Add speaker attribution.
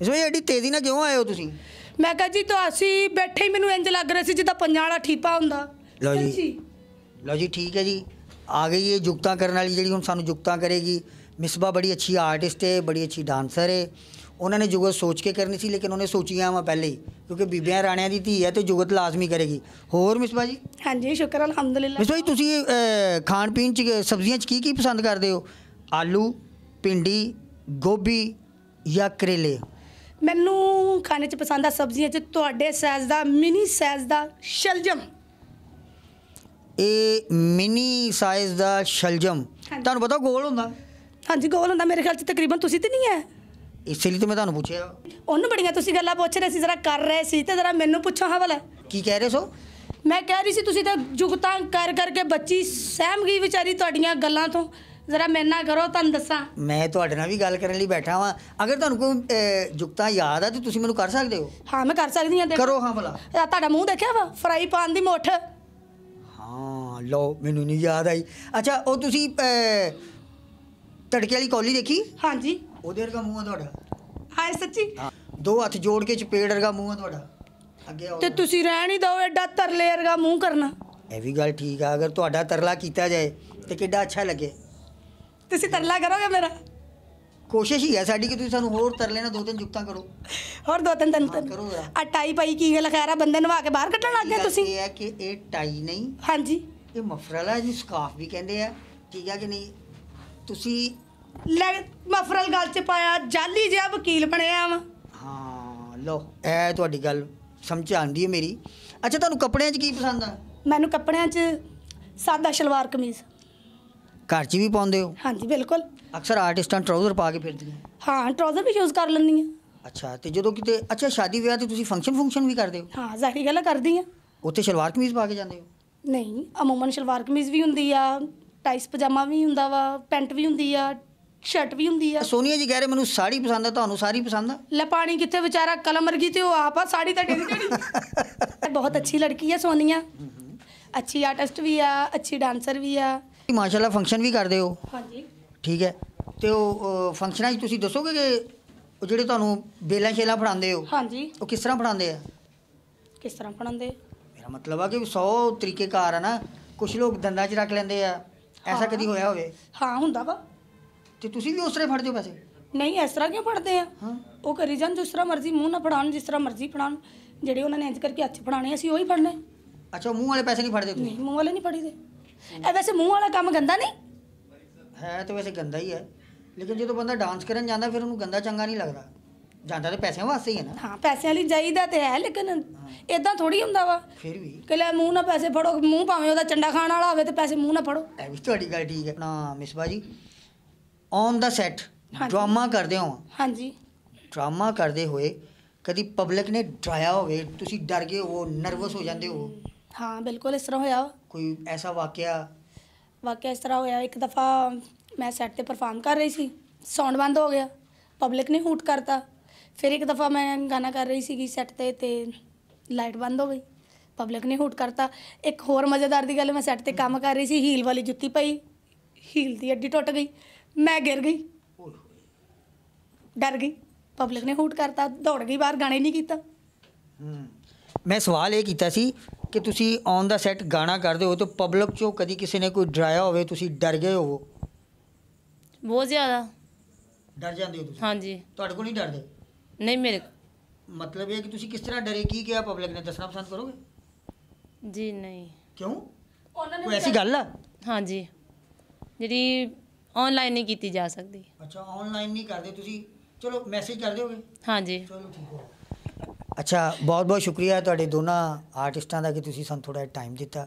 Speaker 1: ਇਸ ਵੇ ਐਡੀ ਤੇਜ਼ੀ ਨਾਲ ਕਿਉਂ ਆਏ ਹੋ ਤੁਸੀਂ ਮੈਂ ਕਹਾਂ ਜੀ ਤੋ ਅਸੀਂ ਬੈਠੇ ਹੀ ਮੈਨੂੰ ਇੰਜ ਲੱਗ ਰਿਹਾ ਸੀ ਜਿੱਦਾਂ ਪੰਜਾਂ ਵਾਲਾ ਠੀਪਾ ਹੁੰਦਾ
Speaker 2: ਲਓ ਜੀ ਲਓ ਜੀ ਠੀਕ ਹੈ ਜੀ ਆ ਗਈ ਇਹ ਜੁਗਤਾਂ ਕਰਨ ਵਾਲੀ ਜਿਹੜੀ ਹੁਣ ਸਾਨੂੰ ਜੁਗਤਾਂ ਕਰੇਗੀ ਮਿਸਬਾ ਬੜੀ ਅੱਛੀ ਆਰਟਿਸਟ ਹੈ ਬੜੀ ਅੱਛੀ ਡਾਂਸਰ ਹੈ ਉਹਨਾਂ ਨੇ ਜੁਗਤ ਸੋਚ ਕੇ ਕਰਨੀ ਸੀ ਲੇਕਿਨ ਉਹਨੇ ਸੋਚੀਆਂ ਵਾ ਪਹਿਲੇ ਹੀ ਕਿਉਂਕਿ ਬੀਬੀਆਂ ਰਾਣਿਆਂ ਦੀ ਧੀ ਹੈ ਤੇ ਜੁਗਤ ਲਾਜ਼ਮੀ ਕਰੇਗੀ ਹੋਰ ਮਿਸਬਾ ਜੀ
Speaker 1: ਹਾਂਜੀ ਸ਼ੁਕਰ ਅਲਹਮਦੁਲਿਲਾ ਮਿਸਬਾ
Speaker 2: ਜੀ ਤੁਸੀਂ ਖਾਣ ਪੀਣ ਚ ਸਬਜ਼ੀਆਂ ਚ ਕੀ ਕੀ
Speaker 1: ਪਸੰਦ ਕਰਦੇ ਹੋ ਆਲੂ ਪਿੰਡੀ ਗੋਭੀ ਜਾਂ ਕਰੇਲੇ ਮੈਨੂੰ ਖਾਣੇ 'ਚ ਪਸੰਦ ਆ ਸਬਜ਼ੀਆਂ 'ਚ ਤੁਹਾਡੇ ਸਾਈਜ਼ ਦਾ ਮਿਨੀ ਸਾਈਜ਼ ਦਾ ਸ਼ਲਜਮ
Speaker 2: ਇਹ ਮਿਨੀ ਸਾਈਜ਼ ਦਾ ਸ਼ਲਜਮ
Speaker 1: ਤੁਹਾਨੂੰ ਪਤਾ ਗੋਲ ਹੁੰਦਾ ਹਾਂਜੀ ਗੋਲ ਹੁੰਦਾ ਮੇਰੇ ਖਿਆਲ 'ਚ ਤਕਰੀਬਨ ਤੁਸੀਂ ਤੇ ਨਹੀਂ ਹੈ ਇਸੇ ਲਈ ਤਾਂ ਮੈਂ ਤੁਹਾਨੂੰ ਪੁੱਛਿਆ ਉਹਨੂੰ ਬੜੀਆਂ ਤੁਸੀਂ ਗੱਲਾਂ ਪੁੱਛ ਰਹੇ ਸੀ ਜ਼ਰਾ ਕਰ ਰਹੇ ਸੀ ਤੇ ਜ਼ਰਾ ਮੈਨੂੰ ਪੁੱਛੋ ਹਾਂ ਵਾਲਾ ਕੀ ਕਹਿ ਰਹੇ ਸੋ ਮੈਂ ਕਹਿ ਰਹੀ ਸੀ ਤੁਸੀਂ ਤਾਂ ਜੁਗਤਾਂ ਕਰ ਕਰਕੇ ਬੱਚੀ ਸਹਿਮ ਗਈ ਵਿਚਾਰੀ ਤੁਹਾਡੀਆਂ ਗੱਲਾਂ ਤੋਂ ਜ਼ਰਾ ਮੇਰੇ ਨਾਲ ਕਰੋ ਤੁਹਾਨੂੰ ਦੱਸਾਂ
Speaker 2: ਮੈਂ ਤੁਹਾਡੇ ਨਾਲ ਵੀ ਗੱਲ ਕਰਨ ਲਈ ਬੈਠਾ ਵਾਂ ਅਗਰ ਤੁਹਾਨੂੰ ਕੋਈ
Speaker 1: ਜੁਗਤਾ ਯਾਦ ਆ ਤੇ ਤੁਸੀਂ ਮੈਨੂੰ ਕਰ ਸਕਦੇ ਹੋ ਹਾਂ ਮੈਂ ਕਰ ਸਕਦੀ ਹਾਂ ਕਰੋ ਹਾਂ ਭਲਾ ਤੁਹਾਡਾ ਮੂੰਹ ਦੇਖਿਆ ਵਾ ਫਰਾਈ ਪਾਨ ਦੀ ਮੁੱਠ
Speaker 2: ਹਾਂ ਲਓ ਮੈਨੂੰ ਨਹੀਂ ਯਾਦ ਆਈ ਅੱਛਾ ਉਹ ਤੁਸੀਂ ਤੜਕੇ ਵਾਲੀ ਕੌਲੀ ਦੇਖੀ ਹਾਂਜੀ ਉਹਦੇ ਵਰਗਾ ਮੂੰਹ ਆ ਤੁਹਾਡਾ ਹਾਂ ਸੱਚੀ ਦੋ ਹੱਥ ਜੋੜ ਕੇ ਚਪੇੜ ਵਰਗਾ ਮੂੰਹ ਆ ਤੁਹਾਡਾ ਅੱਗੇ ਆਓ ਤੇ
Speaker 1: ਤੁਸੀਂ ਰਹਿਣ ਹੀ ਦਿਓ ਐਡਾ ਤਰਲੇ ਵਰਗਾ ਮੂੰਹ ਕਰਨਾ
Speaker 2: ਇਹ ਵੀ ਗੱਲ ਠੀਕ ਆ ਅਗਰ ਤੁਹਾਡਾ ਤਰਲਾ ਕੀਤਾ ਜਾਏ ਤੇ ਕਿੱਡਾ ਅੱਛਾ ਲੱਗੇ
Speaker 1: ਤੁਸੀਂ ਤਰਲਾ ਕਰੋਗੇ ਮੇਰਾ ਕੋਸ਼ਿਸ਼ ਹੀ ਹੈ ਸਾਡੀ ਕਿ ਤੁਸੀਂ ਸਾਨੂੰ ਹੋਰ ਤਰਲੇ ਨਾ ਦੋ ਤਿੰਨ ਜੁਗਤਾਂ ਕਰੋ ਹੋਰ ਦੋ ਤਿੰਨ ਤਨ ਕਰੋ ਆ ਟਾਈ ਪਾਈ ਕੀ ਗੱਲ ਖੈਰਾ ਬੰਦੇ ਨਵਾ ਕੇ ਬਾਹਰ ਕੱਢਣ ਲੱਗੇ ਤੁਸੀਂ ਇਹ
Speaker 2: ਹੈ ਕਿ ਇਹ ਟਾਈ ਨਹੀਂ ਹਾਂਜੀ ਇਹ ਮਫਰਲ ਹੈ ਜੀ ਸਕਾਫ ਵੀ ਕਹਿੰਦੇ ਆ ਠੀਕ ਹੈ ਕਿ ਨਹੀਂ
Speaker 1: ਤੁਸੀਂ ਲੈ ਮਫਰਲ ਗੱਲ ਚ ਪਾਇਆ ਜਾਲੀ ਜਿਹਾ ਵਕੀਲ ਬਣਿਆ ਵਾ
Speaker 2: ਹਾਂ ਲੋ ਇਹ ਤੁਹਾਡੀ ਗੱਲ ਸਮਝ ਆਂਦੀ ਹੈ ਮੇਰੀ ਅੱਛਾ ਤੁਹਾਨੂੰ ਕੱਪੜਿਆਂ 'ਚ
Speaker 1: ਕੀ ਪਸੰਦ ਆ ਮੈਨੂੰ ਕੱਪੜਿਆਂ 'ਚ ਸਾਦਾ ਸ਼ਲਵਾਰ ਕਮੀਜ਼
Speaker 2: ਘਰ 'ਚ ਵੀ ਪਾਉਂਦੇ ਹੋ ਹਾਂਜੀ ਬਿਲਕੁਲ ਅਕਸਰ ਆਰਟਿਸਟਾਂ ਟਰਾਊਜ਼ਰ ਪਾ ਕੇ ਫਿਰਦੀਆਂ
Speaker 1: ਹਾਂ ਟਰਾਊਜ਼ਰ ਵੀ ਯੂਜ਼ ਕਰ ਲੈਂਦੀ ਆ
Speaker 2: ਅੱਛਾ ਤੇ ਜਦੋਂ ਕਿਤੇ ਅੱਛਾ ਸ਼ਾਦੀ ਵਿਆਹ ਤੇ ਤੁਸੀਂ ਫੰਕਸ਼ਨ ਫੰਕਸ਼ਨ ਵੀ ਕਰਦੇ ਹੋ
Speaker 1: ਹਾਂ ਜ਼ਾਹਰੀ ਗੱਲ
Speaker 2: ਕਰਦੀ ਆ ਉੱਥੇ ਸ਼ਲਵਾਰ
Speaker 1: ਕਮੀਜ਼ ਪਾ ਕੇ ਜਾਂਦੇ ਹੋ ਨਹੀਂ ਅਮੂਮਨ ਸ਼ਲਵਾਰ ਕਮੀਜ਼ ਵੀ ਹੁੰਦੀ ਆ ਟਾਈਸ ਪਜਾਮਾ ਵੀ ਹੁੰਦਾ ਵਾ ਪੈਂਟ ਵੀ ਹੁੰਦੀ ਆ ਸ਼ਰਟ ਵੀ ਹੁੰਦੀ ਆ ਸੋਨੀਆ ਜੀ ਕਹਿ ਰਹੇ ਮੈਨੂੰ ਸਾੜੀ ਪਸੰਦ ਆ ਤੁਹਾਨੂੰ ਸਾੜੀ ਪਸੰਦ ਆ ਲੈ ਪਾਣੀ ਕਿੱਥੇ ਵਿਚਾਰਾ ਕਲਮ ਵਰਗੀ ਤੇ ਉਹ ਆਪ ਆ ਸਾੜੀ ਤਾਂ ਡਿੱਗ ਜਾਣੀ ਬਹੁਤ ਅੱਛੀ ਲੜਕੀ ਆ ਸੋਨੀਆ ਅੱਛੀ ਆਰਟਿਸਟ ਵੀ ਆ ਅੱਛੀ ਡਾਂਸਰ ਵੀ ਆ ਮਾਸ਼ਾਅੱਲਾ
Speaker 2: ਫੰਕਸ਼ਨ ਵੀ ਕਰਦੇ ਹੋ ਹਾਂਜੀ ਠੀਕ ਹੈ
Speaker 1: ਤੇ ਉਹ ਫੰਕਸ਼ਨਾਂ 'ਚ ਤੁਸੀਂ ਦੱਸੋਗੇ ਕਿ ਉਹ ਜਿਹੜੇ ਤੁਹਾਨੂੰ
Speaker 2: ਬੇਲਾਂ ਛੇਲਾਂ ਫੜਾਉਂਦੇ ਹੋ ਹਾਂਜੀ ਉਹ ਕਿਸ ਤਰ੍ਹਾਂ ਫੜਾਉਂਦੇ ਆ
Speaker 1: ਕਿਸ ਤਰ੍ਹਾਂ ਫੜਾਉਂਦੇ
Speaker 2: ਮੇਰਾ ਮਤਲਬ ਆ ਕਿ 100 ਤਰੀਕੇਕਾਰ ਆ ਨਾ ਕੁਝ ਲੋਕ ਦੰਦਾਂ 'ਚ ਰੱਖ ਲੈਂਦੇ ਆ ਐਸਾ ਕਦੀ ਹੋਇਆ ਹੋਵੇ
Speaker 1: ਹਾਂ ਹੁੰਦਾ ਵਾ ਤੇ ਤੁਸੀਂ ਵੀ ਉਸ ਤਰ੍ਹਾਂ ਫੜਦੇ ਹੋ ਪੈਸੇ ਨਹੀਂ ਇਸ ਤਰ੍ਹਾਂ ਕਿਉਂ ਫੜਦੇ ਆ ਉਹ ਕਰੀ ਜਾਂਦੇ ਜਿਸ ਤਰ੍ਹਾਂ ਮਰਜ਼ੀ ਮੂੰਹ ਨਾਲ ਫੜਾਉਣ ਜਿਸ ਤਰ੍ਹਾਂ ਮਰਜ਼ੀ ਫੜਾਉਣ ਜਿਹੜੇ ਉਹਨਾਂ ਨੇ ਇੰਜ ਕਰਕੇ ਅੱਛੇ ਫੜਾਣੇ ਅਸੀਂ ਉਹੀ ਫੜਨੇ ਅੱਛਾ ਮੂੰਹ ਵਾਲੇ ਪੈਸੇ ਨਹੀਂ ਫੜਦੇ ਤੁਸੀਂ ਮੂੰਹ ਵਾਲੇ ਨਹੀਂ ਫੜੀਦੇ ਇਹ ਵੈਸੇ ਮੂੰਹ ਵਾਲਾ ਕੰਮ ਗੰਦਾ ਨਹੀਂ
Speaker 2: ਹੈ ਤਾਂ ਵੈਸੇ ਗੰਦਾ ਹੀ ਹੈ ਲੇਕਿਨ ਜਦੋਂ ਬੰਦਾ ਡਾਂਸ ਕਰਨ ਜਾਂਦਾ ਫਿਰ ਉਹਨੂੰ ਗੰਦਾ ਚੰਗਾ ਨਹੀਂ ਲੱਗਦਾ ਜਾਂਦਾ
Speaker 1: ਤਾਂ ਪੈਸਿਆਂ ਵਾਸਤੇ ਹੀ ਹੈ ਨਾ ਹਾਂ ਪੈਸਿਆਂ ਲਈ ਜਾਈਦਾ ਤੇ ਹੈ ਲੇਕਿਨ ਇਦਾਂ ਥੋੜੀ ਹੁੰਦਾ ਵਾ ਫਿਰ ਵੀ ਕਿ ਲੈ ਮੂੰਹ ਨਾਲ ਪੈਸੇ ਫੜੋ ਮੂੰਹ ਭਾਵੇਂ ਉਹਦਾ ਚੰਡਾ ਖਾਣ ਵਾਲਾ ਹੋਵੇ ਤੇ ਪੈਸੇ ਮੂੰਹ ਨਾਲ ਫੜੋ ਇਹ ਵੀ ਤੁਹਾਡੀ ਗੱਲ ਠੀਕ ਹੈ ਨਾ ਮਿਸ
Speaker 2: ਬਾਜੀ ਔਨ ਦਾ ਸੈਟ ਡਰਾਮਾ ਕਰਦੇ ਹੋ ਹਾਂਜੀ ਡਰਾਮਾ ਕਰਦੇ ਹੋਏ ਕਦੀ ਪਬਲਿਕ ਨੇ ਡਰਾਇਆ ਹੋਵੇ ਤੁਸੀਂ ਡਰ ਗਏ ਹੋ ਨਰਵਸ ਹੋ ਜਾਂਦੇ ਹੋ
Speaker 1: ਹਾਂ ਬਿਲਕੁਲ ਇਸ ਤਰ੍ਹਾਂ ਹੋਇਆ
Speaker 2: ਕੋਈ ਐਸਾ ਵਾਕਿਆ
Speaker 1: ਵਾਕਿਆ ਇਸ ਤਰ੍ਹਾਂ ਹੋਇਆ ਇੱਕ ਦਫਾ ਮੈਂ ਸੈੱਟ ਤੇ ਪਰਫਾਰਮ ਕਰ ਰਹੀ ਸੀ ਸਾਊਂਡ ਬੰਦ ਹੋ ਗਿਆ ਪਬਲਿਕ ਨੇ ਹੂਟ ਕਰਤਾ ਫਿਰ ਇੱਕ ਦਫਾ ਮੈਂ ਗਾਣਾ ਕਰ ਰਹੀ ਸੀਗੀ ਸੈੱਟ ਤੇ ਤੇ ਲਾਈਟ ਬੰਦ ਹੋ ਗਈ ਪਬਲਿਕ ਨੇ ਹੂਟ ਕਰਤਾ ਇੱਕ ਹੋਰ ਮਜ਼ੇਦਾਰ ਦੀ ਗੱਲ ਮੈਂ ਸੈੱਟ ਤੇ ਕੰਮ ਕਰ ਰਹੀ ਸੀ ਹੀਲ ਵਾਲੀ ਜੁੱਤੀ ਪਈ ਹੀਲ ਦੀ ਅੱਡੀ ਟੁੱਟ ਗਈ ਮੈਂ ਗਿਰ ਗਈ ਡਰ ਗਈ ਪਬਲਿਕ ਨੇ ਹੂਟ ਕਰਤਾ ਦੌੜ ਗਈ ਬਾਹਰ ਗਾਣੇ ਨਹੀਂ ਕੀਤਾ
Speaker 2: ਮੈਂ ਸਵਾਲ ਇਹ ਕੀਤਾ ਸੀ ਕਿ ਤੁਸੀਂ ਔਨ ਦਾ ਸੈੱਟ ਗਾਣਾ ਕਰਦੇ ਹੋ ਤੇ ਪਬਲਿਕ ਚੋਂ ਕਦੀ ਕਿਸੇ ਨੇ ਕੋਈ ਡਰਾਇਆ ਹੋਵੇ ਤੁਸੀਂ ਡਰ ਗਏ ਹੋ
Speaker 1: ਬਹੁਤ ਜ਼ਿਆਦਾ
Speaker 2: ਡਰ ਜਾਂਦੇ ਹੋ ਤੁਸੀਂ ਹਾਂਜੀ ਤੁਹਾਡੇ ਕੋਲ ਨਹੀਂ ਡਰਦੇ ਨਹੀਂ ਮੇਰੇ ਮਤਲਬ ਇਹ ਕਿ ਤੁਸੀਂ ਕਿਸ ਤਰ੍ਹਾਂ ਡਰੇ ਕੀ ਕਿਹਾ ਪਬਲਿਕ ਨੇ ਦੱਸਣਾ ਪਸੰਦ ਕਰੋਗੇ
Speaker 1: ਜੀ ਨਹੀਂ ਕਿਉਂ ਉਹਨਾਂ ਨੇ ਕੋਈ ਐਸੀ ਗੱਲ ਆ ਹਾਂਜੀ ਜਿਹੜੀ ਆਨਲਾਈਨ ਨਹੀਂ ਕੀਤੀ ਜਾ ਸਕਦੀ
Speaker 2: ਅੱਛਾ ਆਨਲਾਈਨ ਨਹੀਂ ਕਰਦੇ ਤੁਸੀਂ ਚਲੋ ਮੈਸੇਜ ਕਰਦੇ ਹੋਗੇ ਹਾਂਜੀ ਚਲੋ ਠੀਕ ਹੋ ਅੱਛਾ ਬਹੁਤ ਬਹੁਤ ਸ਼ੁਕਰੀਆ ਤੁਹਾਡੇ ਦੋਨਾਂ ਆਰਟਿਸਟਾਂ ਦਾ ਕਿ ਤੁਸੀਂ ਸਾਨੂੰ ਥੋੜਾ ਜਿਹਾ ਟਾਈਮ ਦਿੱਤਾ